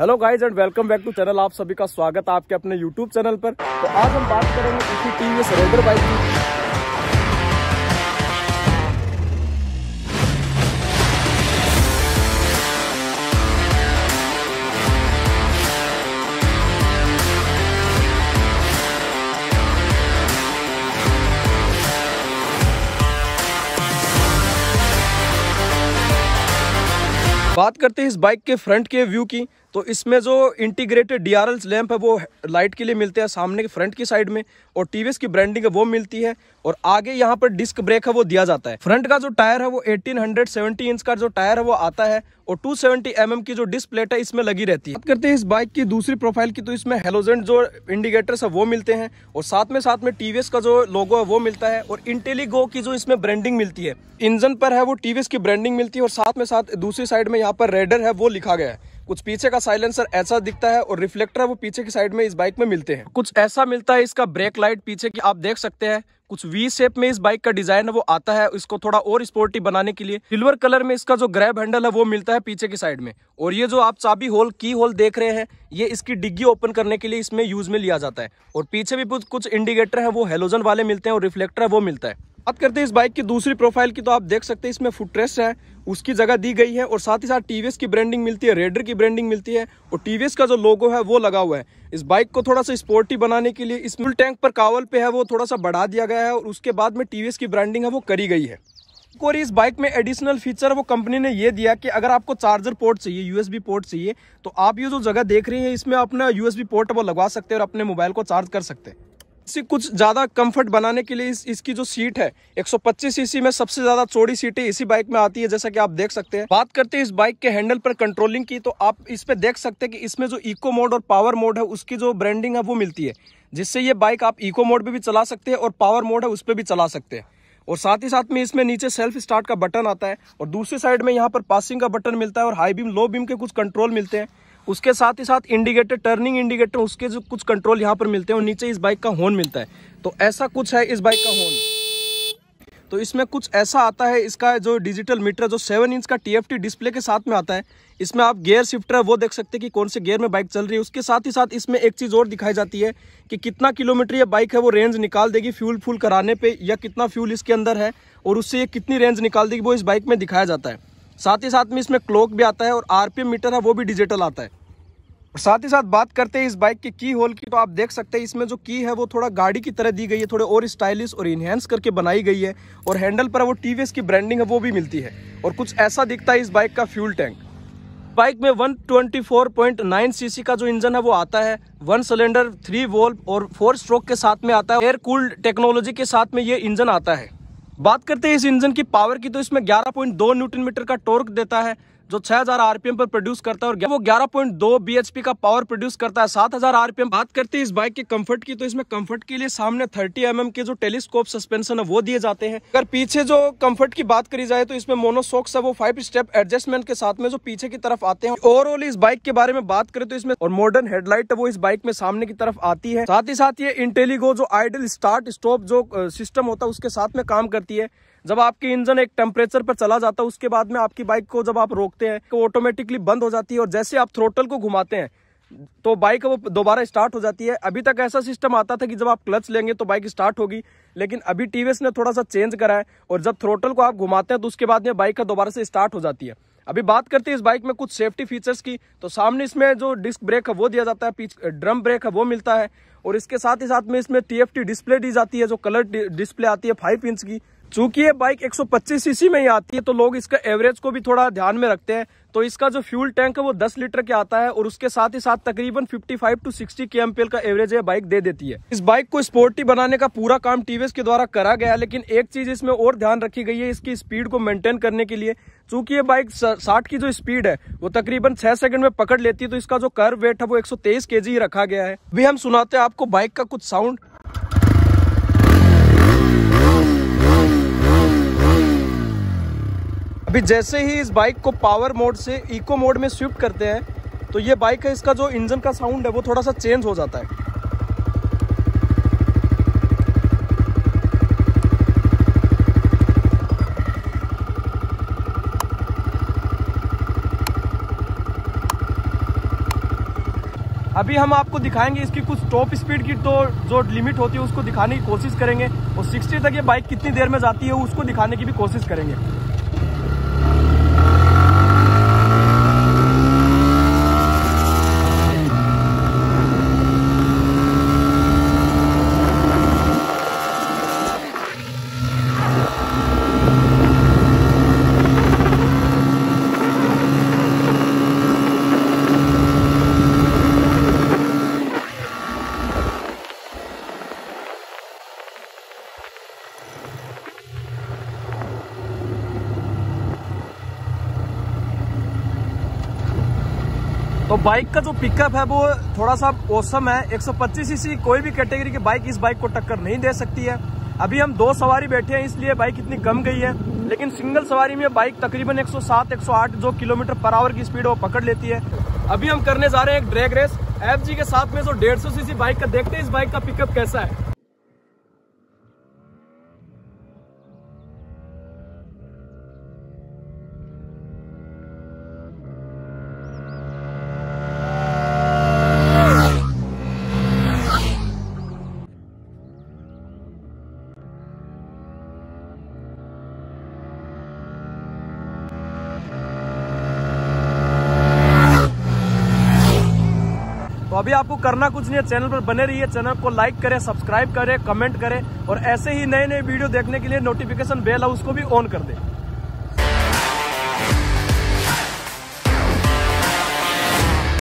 hello guys and welcome back to channel आप सभी का स्वागत है आपके अपने यूट्यूब चैनल पर तो आज हम बात करेंगे इसी टी वी बाइक की बात करते हैं इस बाइक के फ्रंट के व्यू की तो इसमें जो इंटीग्रेटेड डी आर लैंप है वो लाइट के लिए मिलते हैं सामने के फ्रंट की साइड में और टीवीएस की ब्रांडिंग है वो मिलती है और आगे यहाँ पर डिस्क ब्रेक है वो दिया जाता है फ्रंट का जो टायर है वो 1870 इंच का जो टायर है वो आता है और 270 सेवेंटी mm की जो डिस्प्लेट है इसमें लगी रहती है बात करते हैं इस बाइक की दूसरी प्रोफाइल की तो इसमें हेलोजेंट जो इंडिकेटर्स है वो मिलते हैं और साथ में साथ में टीवीएस का जो लोगो है वो मिलता है और इंटेलीगो की जो इसमें ब्रांडिंग मिलती है इंजन पर है वो टीवीएस की ब्रांडिंग मिलती है और साथ में साथ दूसरी साइड में यहाँ पर रेडर है वो लिखा गया है कुछ पीछे का साइलेंसर ऐसा दिखता है और रिफ्लेक्टर वो पीछे की साइड में इस बाइक में मिलते हैं कुछ ऐसा मिलता है इसका ब्रेक लाइट पीछे की आप देख सकते हैं कुछ वी शेप में इस बाइक का डिजाइन है वो आता है इसको थोड़ा और स्पोर्टी बनाने के लिए सिल्वर कलर में इसका जो ग्रैब हैंडल है वो मिलता है पीछे की साइड में और ये जो आप चाबी होल की होल देख रहे हैं ये इसकी डिग्गी ओपन करने के लिए इसमें यूज में लिया जाता है और पीछे भी कुछ इंडिकेटर है वो हेलोजन वाले मिलते हैं और रिफ्लेक्टर है वो मिलता है बात करते हैं इस बाइक की दूसरी प्रोफाइल की तो आप देख सकते हैं इसमें फुटरेस्ट है उसकी जगह दी गई है और साथ ही साथ टीवीएस की ब्रांडिंग मिलती है रेडर की ब्रांडिंग मिलती है और टीवीएस का जो लोगो है वो लगा हुआ है इस बाइक को थोड़ा सा स्पोर्टी बनाने के लिए इस फुल टैंक पर कावल पे है वो थोड़ा सा बढ़ा दिया गया है और उसके बाद में टीवीएस की ब्रांडिंग है वो करी गई है और इस बाइक में एडिशनल फीचर वो कंपनी ने ये दिया कि अगर आपको चार्जर पोर्ट चाहिए यूएसबी पोर्ट चाहिए तो आप ये जो जगह देख रही है इसमें अपना यूएसबी पोर्ट वो लगवा सकते हैं और अपने मोबाइल को चार्ज कर सकते हैं से कुछ ज़्यादा कंफर्ट बनाने के लिए इस, इसकी जो सीट है 125 सीसी में सबसे ज़्यादा चौड़ी सीटें इसी बाइक में आती है जैसा कि आप देख सकते हैं बात करते हैं इस बाइक के हैंडल पर कंट्रोलिंग की तो आप इस पर देख सकते हैं कि इसमें जो इको मोड और पावर मोड है उसकी जो ब्रांडिंग है वो मिलती है जिससे ये बाइक आप इको मोड पर भी चला सकते हैं और पावर मोड है उस पर भी चला सकते हैं और साथ ही साथ में इसमें नीचे सेल्फ स्टार्ट का बटन आता है और दूसरी साइड में यहाँ पर पासिंग का बटन मिलता है और हाई बीम लो बीम के कुछ कंट्रोल मिलते हैं उसके साथ ही साथ इंडिकेटर टर्निंग इंडिकेटर उसके जो कुछ कंट्रोल यहाँ पर मिलते हैं और नीचे इस बाइक का हॉर्न मिलता है तो ऐसा कुछ है इस बाइक का हॉर्न तो इसमें कुछ ऐसा आता है इसका जो डिजिटल मीटर जो सेवन इंच का टीएफटी डिस्प्ले के साथ में आता है इसमें आप गियर शिफ्टर वो देख सकते हैं कि कौन से गियर में बाइक चल रही है उसके साथ ही साथ इसमें एक चीज़ और दिखाई जाती है कि कितना किलोमीटर ये बाइक है वो रेंज निकाल देगी फ्यूल फूल कराने पर या कितना फ्यूल इसके अंदर है और उससे ये कितनी रेंज निकाल देगी वो इस बाइक में दिखाया जाता है साथ ही साथ में इसमें क्लॉक भी आता है और आरपीएम मीटर है वो भी डिजिटल आता है और साथ ही साथ बात करते हैं इस बाइक के की होल की तो आप देख सकते हैं इसमें जो की है वो थोड़ा गाड़ी की तरह दी गई है थोड़े और स्टाइलिश और इन्हेंस करके बनाई गई है और हैंडल पर वो टी की ब्रांडिंग है वो भी मिलती है और कुछ ऐसा दिखता है इस बाइक का फ्यूल टैंक बाइक में 124.9 सीसी का जो इंजन है वो आता है वन सिलेंडर थ्री वोल्व और फोर स्ट्रोक के साथ में आता है एयर कूल्ड टेक्नोलॉजी के साथ में ये इंजन आता है बात करते हैं इस इंजन की पावर की तो इसमें 11.2 न्यूटन मीटर का टॉर्क देता है जो 6000 आरपीएम पर प्रोड्यूस करता है और वो 11.2 बीएचपी का पावर प्रोड्यूस करता है 7000 आरपीएम बात करते हैं इस बाइक के कंफर्ट की तो इसमें कंफर्ट के लिए सामने 30 एमएम के जो टेलीस्कोप सस्पेंशन है वो दिए जाते हैं अगर पीछे जो कंफर्ट की बात करी जाए तो इसमें मोनोसोक्स है वो फाइव स्टेप एडजस्टमेंट के साथ में जो पीछे की तरफ आते हैं ओवरऑल इस बाइक के बारे में बात करें तो इसमें और मॉडर्न हेडलाइट है वो इस बाइक में सामने की तरफ आती है साथ ही साथ ये इंटेलीगो जो आइडल स्टार्ट स्टॉप जो सिस्टम होता है उसके साथ में काम करती है जब आपके इंजन एक टेम्परेचर पर चला जाता है उसके बाद में आपकी बाइक को जब आप रोकते हैं तो ऑटोमेटिकली बंद हो जाती है और जैसे आप थ्रोटल को घुमाते हैं तो बाइक वो दोबारा स्टार्ट हो जाती है अभी तक ऐसा सिस्टम आता था कि जब आप क्लच लेंगे तो बाइक स्टार्ट होगी लेकिन अभी टीवीएस ने थोड़ा सा चेंज करा है और जब थ्रोटल को आप घुमाते हैं तो उसके बाद में बाइक का दोबारा से स्टार्ट हो जाती है अभी बात करते हैं इस बाइक में कुछ सेफ्टी फीचर्स की तो सामने इसमें जो डिस्क ब्रेक है वो दिया जाता है पीछे ड्रम ब्रेक है वो मिलता है और इसके साथ ही साथ में इसमें टी डिस्प्ले दी जाती है जो कलर डिस्प्ले आती है फाइव इंच की चूंकि ये बाइक 125 सीसी में ही आती है तो लोग इसका एवरेज को भी थोड़ा ध्यान में रखते हैं तो इसका जो फ्यूल टैंक है वो 10 लीटर के आता है और उसके साथ ही साथ तकरीबन 55 टू 60 के एमपीएल का एवरेज ये बाइक दे देती है इस बाइक को स्पोर्टी बनाने का पूरा काम टीवीएस के द्वारा करा गया है लेकिन एक चीज इसमें और ध्यान रखी गई है इसकी स्पीड को मेंटेन करने के लिए चूंकि ये बाइक साठ की जो स्पीड है वो तकरीबन छह सेकंड में पकड़ लेती है तो इसका जो कर वेट है वो एक सौ ही रखा गया है अभी हम सुनाते हैं आपको बाइक का कुछ साउंड अभी जैसे ही इस बाइक को पावर मोड से इको मोड में स्विफ्ट करते हैं तो ये बाइक है इसका जो इंजन का साउंड है वो थोड़ा सा चेंज हो जाता है अभी हम आपको दिखाएंगे इसकी कुछ टॉप स्पीड की तो जो लिमिट होती है उसको दिखाने की कोशिश करेंगे और 60 तक ये बाइक कितनी देर में जाती है उसको दिखाने की भी कोशिश करेंगे तो बाइक का जो पिकअप है वो थोड़ा सा औसम है 125 सीसी कोई भी कैटेगरी की बाइक इस बाइक को टक्कर नहीं दे सकती है अभी हम दो सवारी बैठे हैं इसलिए बाइक इतनी कम गई है लेकिन सिंगल सवारी में बाइक तकरीबन 107 108 जो किलोमीटर पर आवर की स्पीड वो पकड़ लेती है अभी हम करने जा रहे हैं एक ड्रैग रेस एफ के साथ में जो डेढ़ सीसी बाइक का देखते हैं इस बाइक का पिकअप कैसा है अभी आपको करना कुछ नहीं है चैनल पर बने रहिए चैनल को लाइक करें सब्सक्राइब करें कमेंट करें और ऐसे ही नए नए वीडियो देखने के लिए नोटिफिकेशन बेल है उसको भी ऑन कर दें